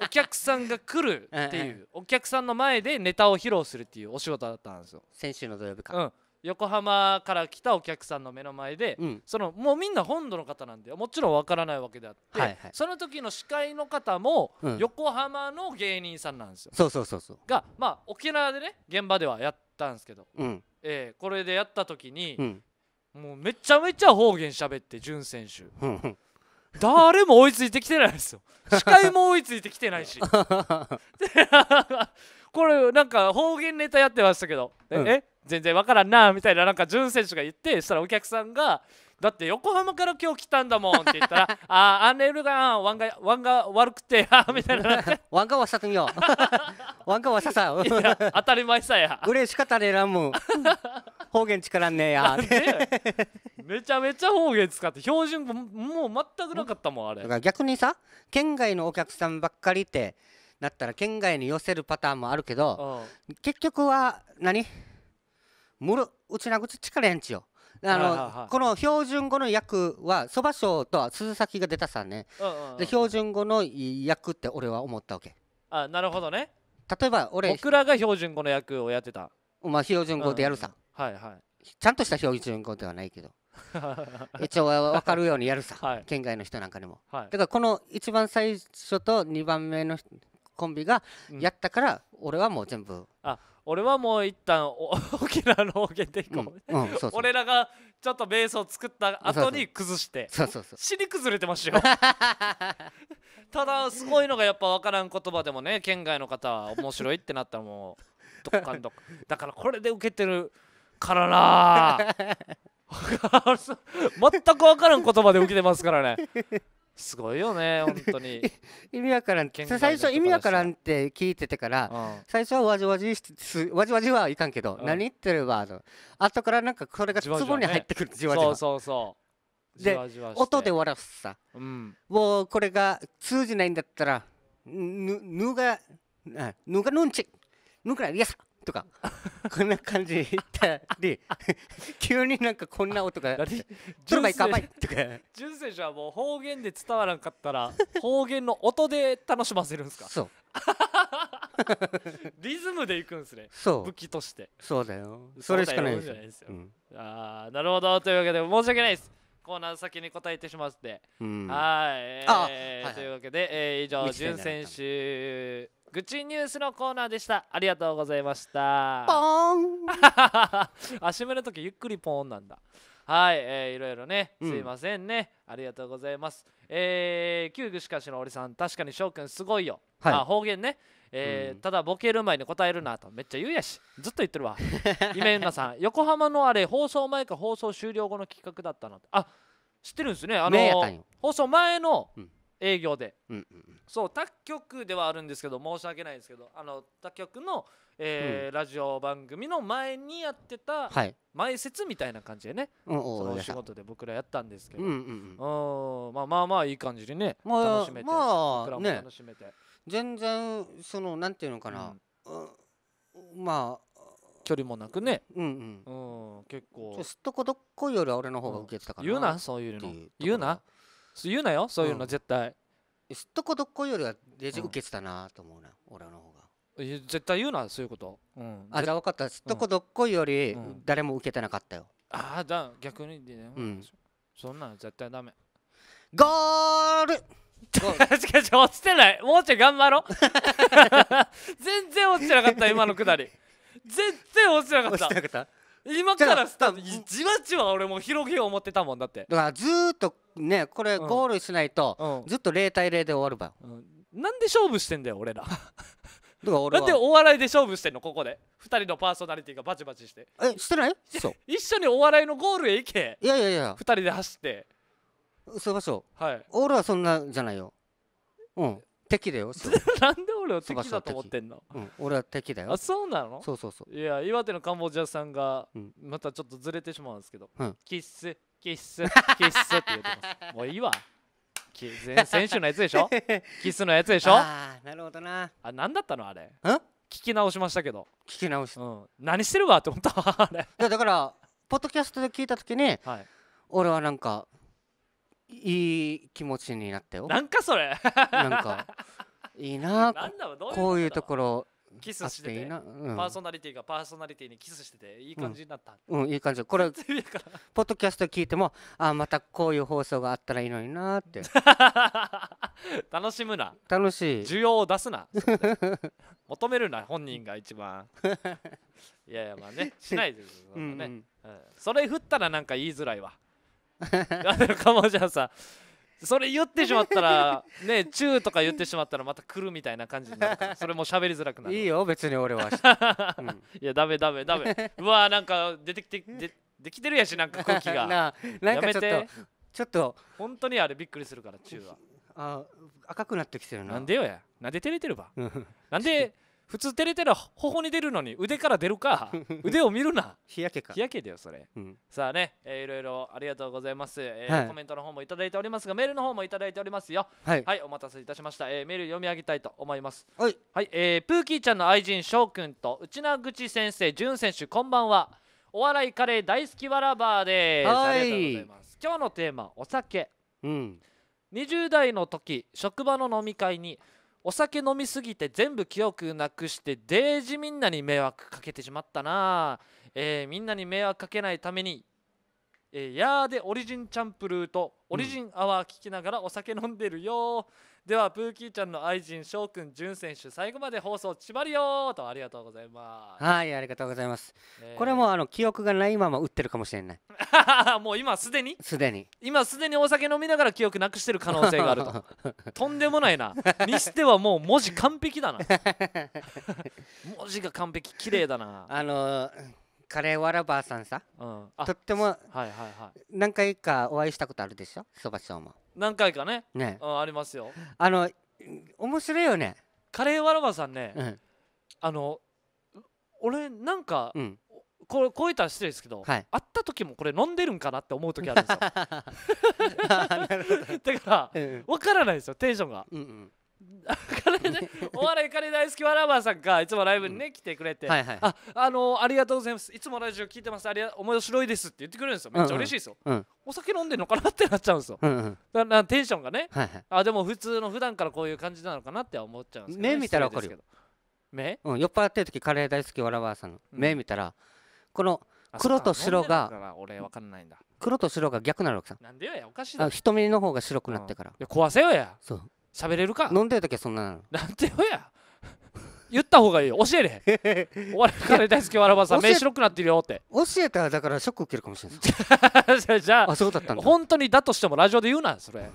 お客さんが来るっていう お客さんの前でネタを披露するっていうお仕事だったんですよ先週の土曜日か、うん、横浜から来たお客さんの目の前で、うん、そのもうみんな本土の方なんでもちろんわからないわけであって、はいはい、その時の司会の方も横浜の芸人さんなんですよ、うん、そうそうそうそうがまあ沖縄でね現場ではやったんですけど、うん、えー、これでやった時に、もうめちゃめちゃ方言喋って潤選手誰も追いついてきてないですよ 司会も追いついてきてないし これなんか方言ネタやってましたけど、うん、え全然わからんなみたいななんか潤選手が言ってそしたらお客さんが「だって横浜から今日来たんだもんって言ったら ああアンレールがワンがワンが悪くてあみたいな ワンがわさとみよ ワンがわささ当たり前さや嬉しかったねらんもん方言力ねえやめちゃめちゃ方言使って標準語もう全くなかったもんあれだから逆にさ県外のお客さんばっかりってなったら県外に寄せるパターンもあるけど、結局は何むるうちなぐち力やんちよあの、はいはいはい、この標準語の訳はそば賞と鈴崎が出たさね、うんうん、で標準語の訳って俺は思ったわけあなるほどね例えば俺僕らが標準語の訳をやってたまあ標準語でやるさ、うん、はいはいちゃんとした標準語ではないけど 一応分かるようにやるさ、はい、県外の人なんかにも、はい、だからこの一番最初と二番目のコンビがやったから、俺はもう全部、うん、あ俺はもう一旦 沖縄の方言でいこう,、うんうんそうそう、俺らがちょっとベースを作った後に崩してそうそう死に崩れてますよ ただすごいのがやっぱ分からん言葉でもね県外の方は面白いってなったらもうどっかんどっか だからこれで受けてるからな全く分からん言葉で受けてますからねすごいよね 本当に意味わからん最初意味わからんって聞いててから、うん、最初はわじわじすわじわじはいかんけど、うん、何言ってるわと後からなんかこれがツボに入ってくるじわじわ、そうそうそうで音で笑うさ、うん、もうこれが通じないんだったら「ぬ」ぬが「ぬがぬんち」「ぬらいやさ」とかこんな感じで言ったり急になんかこんな音がジュン選手ン選手はもう方言で伝わらんかったら 方言の音で楽しませるんですかそうリズムでいくんですねそう武器としてそうだよそれしかないですよ、うん、ああなるほどというわけで申し訳ないですコーナー先に答えてしまって、うん、はい、えー、はいはい、というわけで、えー、以上準選手愚痴ニュースのコーナーでしたありがとうございましたポーン足目の時ゆっくりポーンなんだはい、えー、いろいろね、すいませんね、うん、ありがとうございます。えー、旧具しかしのりさん、確かに翔くんすごいよ。はい、あ方言ね、えーただボケる前に答えるなとめっちゃ言うやし ずっと言ってるわ今ゆなさん 横浜のあれ放送前か放送終了後の企画だったのっあ知ってるんですねあの放送前の営業でうんそう他局ではあるんですけど申し訳ないですけどあの他局の、えーラジオ番組の前にやってたはい前説みたいな感じでね、うんそのお仕事で僕らやったんですけど、ううんうんまあまあまあいい感じにね楽しめて、僕らも楽しめて、全然そのなんていうのかな、うん、まあ距離もなくねうんうん、うん、結構すっとこどっこいよりは俺の方が受けてたから、うん、言うなそういうの言うな言うなよそういうの絶対、すっとこどっこいよりはデジ受けてたなと思うな、俺の方が絶対言うなそういうこと、うん、あじゃあ分かったすっとこどっこいより誰も受けてなかったよ、あああ逆にね、うん、そんなん絶対ダメゴール 確かに落ちてないもうちょい頑張ろ 全然落ちてなかった今のくだり全然落ちてなかった今からスタートじわじわ俺も広げよう思ってたもんだってだからずっとねこれゴールしないと、ずっと0対0で終わるば、うんなんで勝負してんだよ俺らなんでお笑いで勝負してんのここで2人のパーソナリティがバチバチしてえしてないそう 一緒にお笑いのゴールへ行けいやいやいや2人で走って嘘場所はい俺はそんなじゃないようん敵だよ なんで俺は敵だと思ってんの、うん、俺は敵だよあそうなのそうそうそういや岩手のカンボジアさんがまたちょっとずれてしまうんですけど、うん、キッスキッスキッスって言ってます もういいわ前先週のやつでしょ キスのやつでしょああなるほどなあ何だったのあれん聞き直しましたけど聞き直し、うん、何してるわって思ったわあれだからポッドキャストで聞いた時に、はい、俺はなんかいい気持ちになったよなんかそれなんかいいな なんだろううこういうところキスしてていいな、うん、パーソナリティがパーソナリティにキスしてていい感じになった、うん、うん、いい感じこれポッドキャスト聞いてもあまたこういう放送があったらいいのになって 楽しむな楽しい需要を出すな 求めるな本人が一番いやいやまあねしないですね、うんうんうん、それ振ったらなんか言いづらいわカモジャンさんそれ言ってしまったらねチューとか言ってしまったらまた来るみたいな感じになるからそれも喋りづらくなるいいよ別に俺は、うん、いやダメダメダメうわーなんか出てきてでできてるやしなんか空気が ななんかちょっとちょっと本当にあれびっくりするからチューはあ赤くなってきてるななんでよやなんで照れてるばなんで普通照れてる頬に出るのに腕から出るか 腕を見るな日焼けか日焼けだよそれ、うん、さあね、えー、いろいろありがとうございます、えーはい、コメントの方もいただいておりますがメールの方もいただいておりますよ、はい、はい、お待たせいたしました、えー、メール読み上げたいと思いますはい、はい、えー、プーキーちゃんの愛人翔くんと内名口先生潤選手こんばんはお笑いカレー大好きわらばですありがとうございます今日のテーマお酒うん20代の時職場の飲み会に「お酒飲みすぎて全部記憶なくしてデージみんなに迷惑かけてしまったな、えー、みんなに迷惑かけないためにえー、やーでオリジンチャンプルーとオリジンアワー聞きながらお酒飲んでるよ、ではプーキーちゃんの愛人翔くん潤選手最後まで放送ちばりよーとありがとうございますはいありがとうございます、えー、これもあの記憶がないまま打ってるかもしれない もう今すでにすでに今すでにお酒飲みながら記憶なくしてる可能性があると とんでもないなにしてはもう文字完璧だな文字が完璧綺麗だな あのーカレーワラバーさんさ、うん、とっても、はいはいはい、何回かお会いしたことあるでしょそばしょうも何回かねね、うん、ありますよあの面白いよねカレーワラバーさんね、うん、あの俺なんか、うん、これこういったら失礼ですけど、はい、会った時もこれ飲んでるんかなって思う時あるんですよ だから、うん、分からないですよテンションが、うんうん、ね、お笑いカレー大好きわらばさんがいつもライブにね、うん、来てくれて、はいはい、ああのありがとうございますいつもラジオ聞いてますありが面白いですって言ってくれるんですよめっちゃ嬉しいですよ、うんうん、お酒飲んでんのかなってなっちゃうんですよ、うんうん、なテンションがね、はいはい、あでも普通の普段からこういう感じなのかなって思っちゃうんですけど、ね、目見たら分かるよ目、うん、酔っ払ってる時カレー大好きわらばさんの、目見たらこの黒と白が俺わかんないんだ黒と白が逆なるわけさなんでよやおかしいだ瞳の方が白くなってからいや壊せよやそう喋れるか飲んでる時そんなのなんてよや言った方がいいよ教えれお笑い金大好きわらばさん目白くなってるよって教えたらだからショック受けるかもしれない じゃああそうだったんだ本当にだとしてもラジオで言うなそれ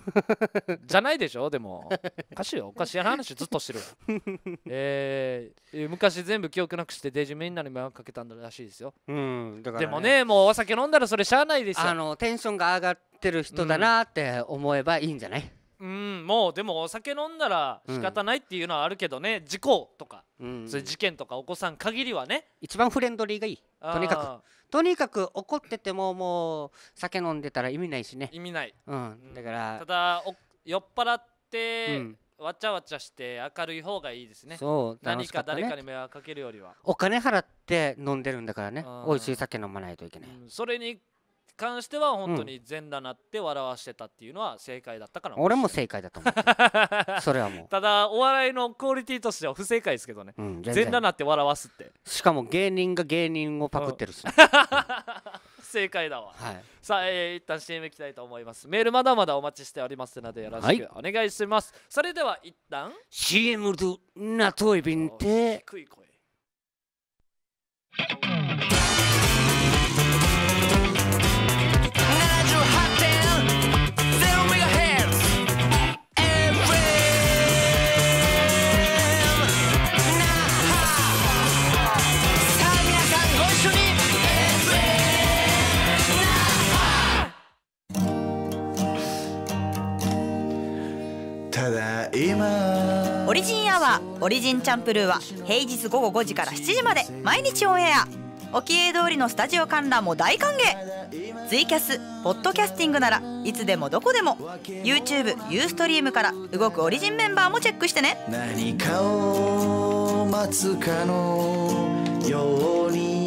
じゃないでしょでもおかしいよおかしい話ずっとしてる えー、昔全部記憶なくしてデジみんなに迷惑かけたんだらしいですようん、ね、でもねもうお酒飲んだらそれしゃあないですよあのテンションが上がってる人だなって思えばいいんじゃない、うんうんもうでもお酒飲んだら仕方ないっていうのはあるけどね、事故とか、うん、そういう事件とかお子さん限りはね一番フレンドリーがいいとにかくとにかく怒っててももう酒飲んでたら意味ないしね意味ない、うん、だから、ただ酔っ払って、うんわちゃわちゃして明るい方がいいですねそう、何か誰かに迷惑かけるよりはお金払って飲んでるんだからね美味しい酒飲まないといけない、うん、それに関しては本当に全裸なって笑わしてたっていうのは正解だったから俺も正解だと思う それはもうただお笑いのクオリティとしては不正解ですけどね、うん、全裸なって笑わすってしかも芸人が芸人をパクってるし、うん、正解だわ、はい、さあ、えー、一旦 CM いきたいと思いますメールまだまだお待ちしておりますのでよろしくお願いします、はい、それでは一旦 CM とナトイビンで低い声今オリジンアワーオリジンチャンプルーは平日午後5時から7時まで毎日オンエア沖永通りのスタジオ観覧も大歓迎ツイキャスポッドキャスティングならいつでもどこでも YouTube、ユーストリームから動くオリジンメンバーもチェックしてね何かを待つかのように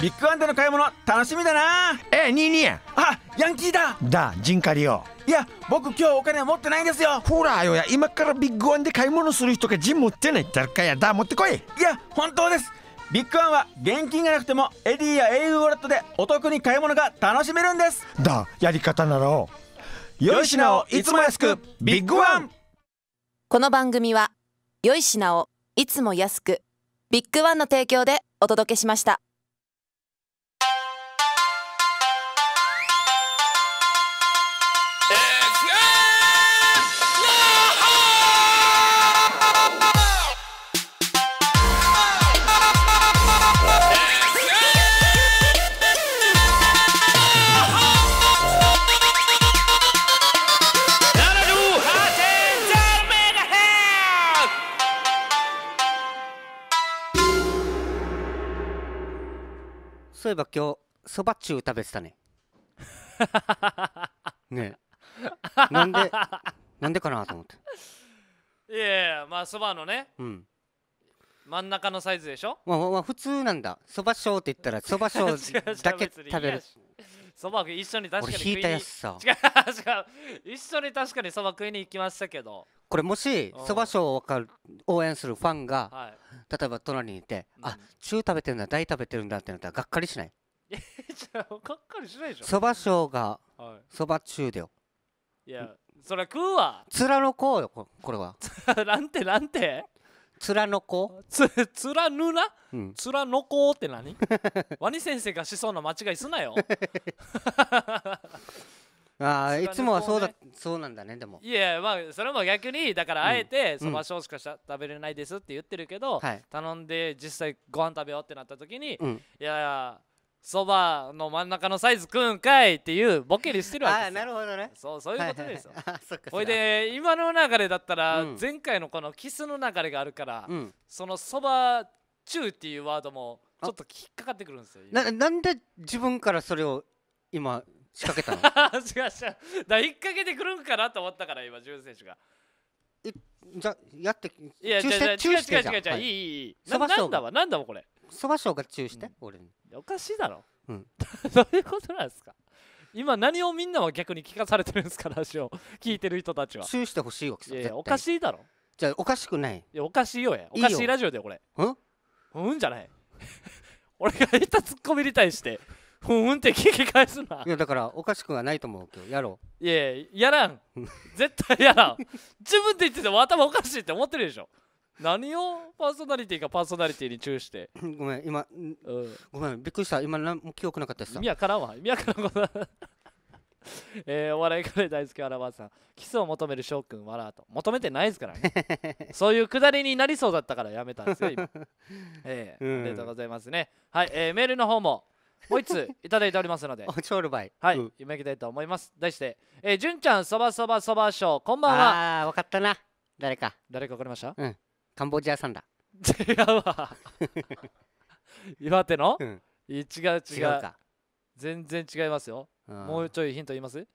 ビッグワンでの買い物楽しみだなえニーニーあヤンキーだだジンカリオいや僕今日お金持ってないんですよほらよや今からビッグワンで買い物する人がジ持ってない誰かやだ持ってこいいや本当ですビッグワンは現金がなくてもエディやエイウォレットでお得に買い物が楽しめるんですだやり方なろうよい品をいつも安くビッグワンこの番組は良い品をいつも安くビッグワンの提供でお届けしましたそういえば今日そば中食べてたね ねなんでなんでかなと思っていやいやまあそばのねうん真ん中のサイズでしょまあまあまあ普通なんだそば小って言ったらそば小 だけ食べるそば一緒に確かに食いに俺引いたやつさ 違う違う一緒に確かにそば食いに行きましたけどこれもしそば賞を応援するファンが、例えば隣にいて、うん、あ中食べてるんだ大食べてるんだってなったらがっかりしないえじゃあがっかりしないじゃんそば賞がそば中だよいやそりゃ食うわ貫こうよこれは なんてなんて貫こうつ貫な、うん、貫こって何 ワニ先生がしそうな間違いすなよ ああいつもはそうだそうなんだねでもいやまあそれも逆にだからあえてそばしょうしか食べれないですって言ってるけど、頼んで実際ご飯食べようってなった時に、うん、いやそばの真ん中のサイズ食うんかいっていうボケにしてるわけですあなるほどねそうそういうことですよ、ほいで今の流れだったら、前回のこのキスの流れがあるから、うん、そのそば中っていうワードもちょっと引っかかってくるんですよななんで自分からそれを今仕掛けたの 違う違うだ引っ掛けてくるんかなと思ったから今ジュン選手がえじゃやっていや違う違う違う違う違う、はい、いいいいななんだわなんだわこれそばしょうがチして、うん、俺におかしいだろ、うん、どういうことなんですか今何をみんなは逆に聞かされてるんですか話を聞いてる人たちはチュしてほしいわけいやおかしいだろじゃおかしくないいやおかしいよやおかしいラジオだよこれうんうんじゃない 俺が言ったツッコミに対してふーんって聞き返すないやだからおかしくはないと思うけどやろいやいややらん絶対やらん自分で言ってても頭おかしいって思ってるでしょ何をパーソナリティがパーソナリティに注してごめん今、うん、ごめんびっくりした今何も記憶なかったしさ意味からんわ意味からんこと えー、お笑いカレー大好きアラバーさんキスを求める翔くん笑うと求めてないですからね そういうくだりになりそうだったからやめたんですよ今、えー、うん、ありがとうございますねはい、えー、メールの方ももう一ついただいておりますのでルバイはい、うん、読み上げたいと思います題して、えー、純ちゃんそばそばそばショーこんばんはあ分かったな誰か誰か分かりましたうんカンボジアさんだ違うわ 岩手の、うん、違う違う全然違いますよ、うん、もうちょいヒント言います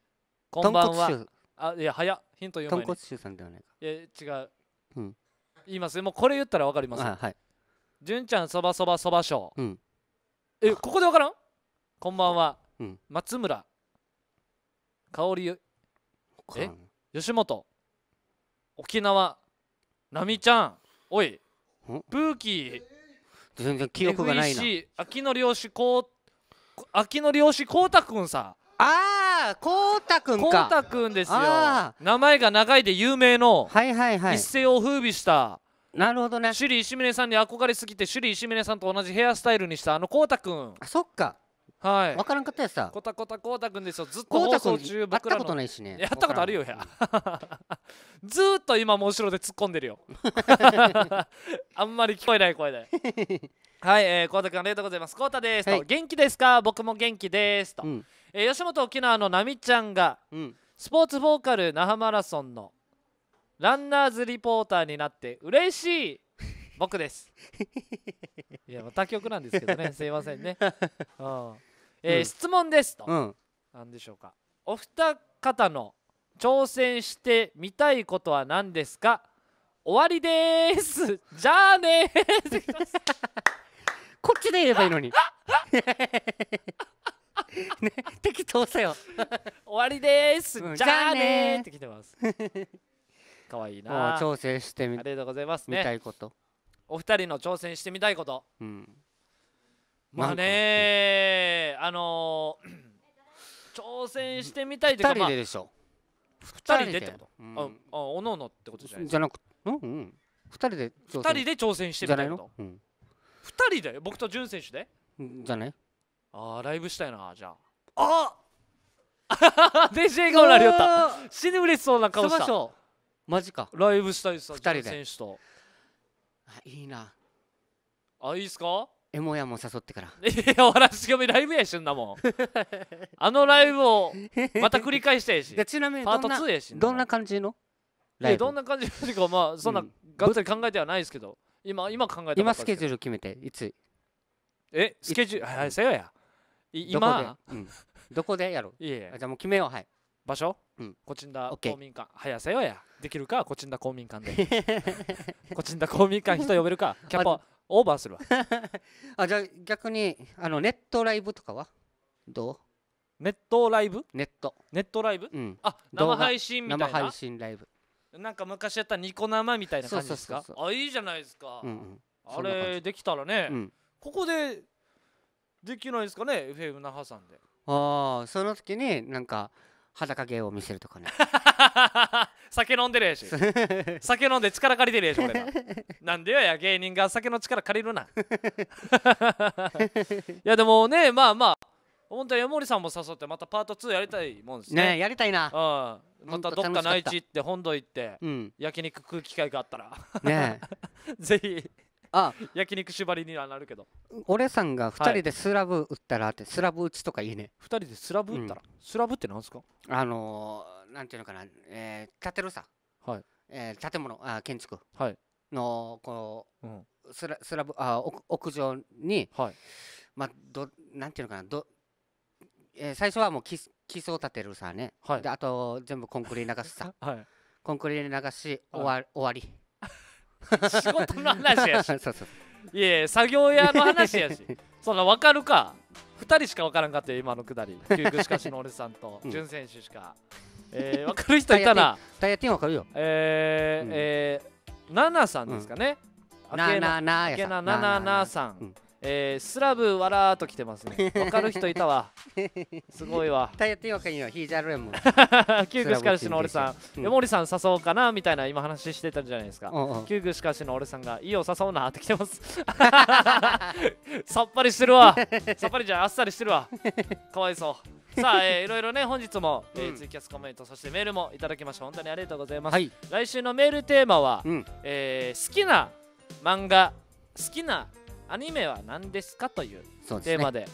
こんばんはあいや早ヒント言う前に豚骨臭さんではないかいや違う、うん、言いますもうこれ言ったら分かります、はい、純ちゃんそばそばそばショー、うんえここで分からんこんばんは、うん、松村香織え吉本沖縄奈美ちゃんおいブーキー全然記憶がないな FEC 秋の漁師こう秋の漁師こうたくんさああこうたくんかこうたくんですよ名前が長いで有名の、はいはいはい、一世を風靡したなるほどね首里石嶺さんに憧れすぎて首里石嶺さんと同じヘアスタイルにしたあのこうたくんあそっかはい分からんかったやつだこたこたこうたくんですよずっと放送中僕らのやったことないしねやったことあるよや、ずっと今も後ろで突っ込んでるよ あんまり聞こえない声で はい、えこうたくんありがとうございますこうたですと、はい、元気ですか僕も元気ですと、うん、えー、吉本沖縄のなみちゃんが、うん、スポーツボーカル那覇マラソンの「ランナーズリポーターになって嬉しい僕ですいや他局なんですけどね すいませんね、うえー質問ですと、うん、何でしょうかお二方の挑戦してみたいことは何ですか終わりですじゃあね こっちでいればいいのに ね、適当さよ終わりです、うん、じゃあねって来てます可愛いな挑戦してみありがとうございます、ね、たいことお二人の挑戦してみたいこと、うん、まあねあのー、挑戦してみたいというか、人でしょ人でってこと、うん、ああおのおのってことじゃないじゃなくうんうん2人で2人で挑戦してみたいうん、2人で僕と潤選手でじゃねああライブしたいなじゃああに よった死に嬉しそうな顔したマジかライブしたいさ二人で選手とあいいなあいいっすかエモやも誘ってから いや俺しライブやしんだもん あのライブをまた繰り返したいしちなみにパート2やしどんな感じのライブどんな感じのかまあそんながっつり考えてはないですけど、今今考えて今スケジュール決めていつえスケジュールはいせよや今どこで、うん、どこでやろういやじゃあもう決めようはい場所、うん、こちんだ公民館早せよやできるかこチンだ公民館で こっちだ公民館人呼べるか キャパオーバーするわ あじゃあ逆にあのネットライブとかはどうネットライブネットネットライブ、うん、あ生配信みたいな生配信ライブなんか昔やったニコ生みたいな感じですかあいいじゃないですか、うんうん、あれできたらね、うん、ここでできないですかね FM 那覇さんでああその時になんか裸芸を見せるとかね 酒飲んでるやし 酒飲んで力借りてるやし俺らなんでよや芸人が酒の力借りるな いやでもねまあまあ本当に森さんも誘ってまたパート2やりたいもんですねねやりたいなうんまたどっか内地行って本土行って、うん、焼肉食う機会があったらねぜひあ焼肉縛りにはなるけど俺さんが2人でスラブ打ったらって、スラブ打ちとかいいね2人でスラブ打ったら、うんスラブってなんですかあのー、なんていうのかな、えー、建てるさ、はいえー、建物あ建築はいのこうんうスラスラブあ屋屋上に、はいまあ、どなんていうのかなど、えー最初はもう基基礎を建てるさね、はいであと全部コンクリ流すさ はいコンクリ流し終わ,、終わり 仕事の話やし そうそういえ作業屋の話やし そんな分かるか2人しか分からんかって今のくだり救護しかしのじさんと潤選手しか、うん、えー、分かる人いたらタイヤテン分かるよえー、うん、えー、ナナさんですかね、うん、ななななさんえー、スラブわらーと来てますね。わかる人いたわ。すごいわ。たやってよかにはヒージャルエム。旧具 しかしの俺さん、うん、森さん誘おうかなみたいな今話してたんじゃないですか。旧具しかしの俺さんが、いいよ誘うなって来てます。さっぱりしてるわ。さっぱりじゃあっさりしてるわ。かわいそう。さあ、えー、いろいろね本日も、えー、ツイキャスコメントそしてメールもいただきまして本当にありがとうございます、はい、来週のメールテーマは、うん、えー、好きな漫画好きなアニメは何ですかというテーマで、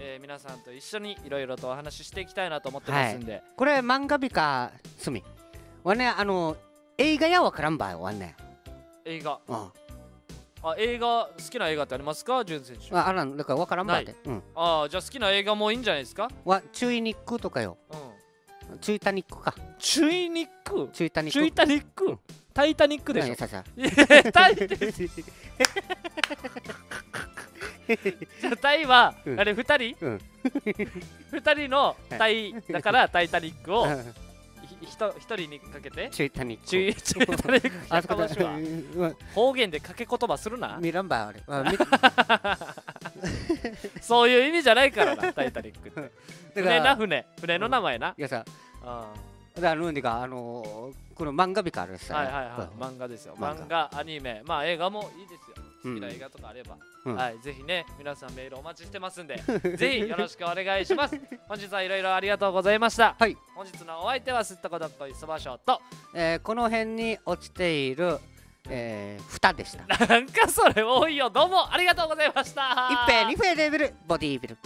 え皆さんと一緒にいろいろとお話ししていきたいなと思ってますんで、はい、これ漫画美かすみはねあの映画やわからんばいわね映画、うん、あ映画好きな映画ってありますか潤選手ああらだからわからんばいで、うん、ああじゃあ好きな映画もいいんじゃないですかチ注意に行くとかよ、うん、チュイタニックかチュイニックチュイタニックチュイタニック、タイタニックでしょ。ささタイ タイは、うん、あれ2人、うん、人のタイだからタイタニックを1人にかけてチュイタニックチュチュタニックあそこだ方言でかけ言葉するなミランバーあれ そういう意味じゃないからなタイタニックって船な船船の名前な、いやさああだからあのこの漫画美からさ、はいはいはい、漫画ですよ漫画アニメまあ映画もいいですよ好きな映画とかあれば、うん、はい、ぜひね皆さんメールお待ちしてますんで ぜひよろしくお願いします本日はいろいろありがとうございました、はい、本日のお相手はすっとこどっこいそばしょうと、えー、この辺に落ちているえー、蓋でした なんかそれ多いよどうもありがとうございました一平二平レベルボディービル